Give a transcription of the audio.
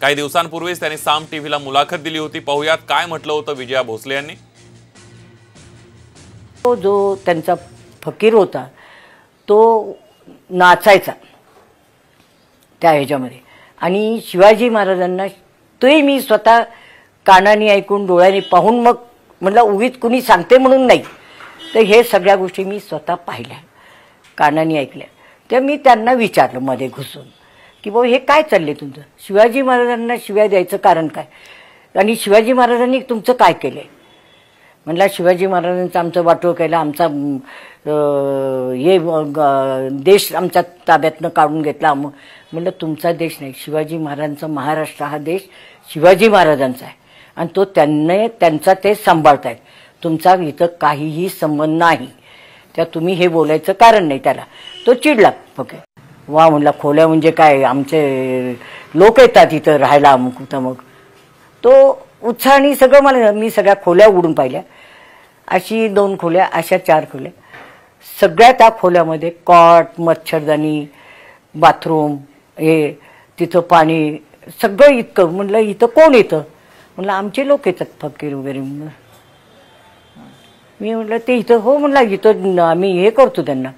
काही दिवसांपूर्वीच त्यांनी साम टीव्हीला मुलाखत दिली होती पाहुयात काय म्हटलं होतं विजया भोसले यांनी तो जो त्यांचा फकीर होता तो नाचायचा त्या ह्याच्यामध्ये आणि शिवाजी महाराजांना तोही मी स्वतः कानाने ऐकून डोळ्याने पाहून मग म्हटलं उगीच कुणी सांगते म्हणून नाही तर हे सगळ्या गोष्टी मी स्वतः पाहिल्या कानाने ऐकल्या तर मी त्यांना विचारलं मध्ये घुसून की बाबा हे काय चाललंय तुमचं शिवाजी महाराजांना शिव्या द्यायचं कारण काय आणि शिवाजी महाराजांनी तुमचं काय केलं म्हणला शिवाजी महाराजांचं आमचं वाटोळ केलं आमचा हे देश आमच्या ताब्यातनं काढून घेतला म्हणलं तुमचा देश नाही शिवाजी महाराजांचा महाराष्ट्र हा देश शिवाजी महाराजांचा आहे आणि तो त्यांना त्यांचा ते सांभाळतायत तुमचा इथं काहीही संबंध नाही त्या तुम्ही हे बोलायचं कारण नाही त्याला तो चिडला ओके वा म्हणला खोल्या म्हणजे काय आमचे लोक येतात इथं राहायला अमुक तर मग तो उत्साहाने सगळं मला मी सगळ्या खोल्या उडून पाहिल्या अशी दोन खोल्या अशा चार खोल्या सगळ्या त्या खोल्यामध्ये कॉट मच्छरदानी बाथरूम हे तिथं पाणी सगळं इतकं म्हटलं इथं कोण येतं म्हटलं आमचे लोक येतात फकीर वगैरे म्हणून मी म्हटलं ते इथं हो म्हटलं इथं आम्ही हे करतो त्यांना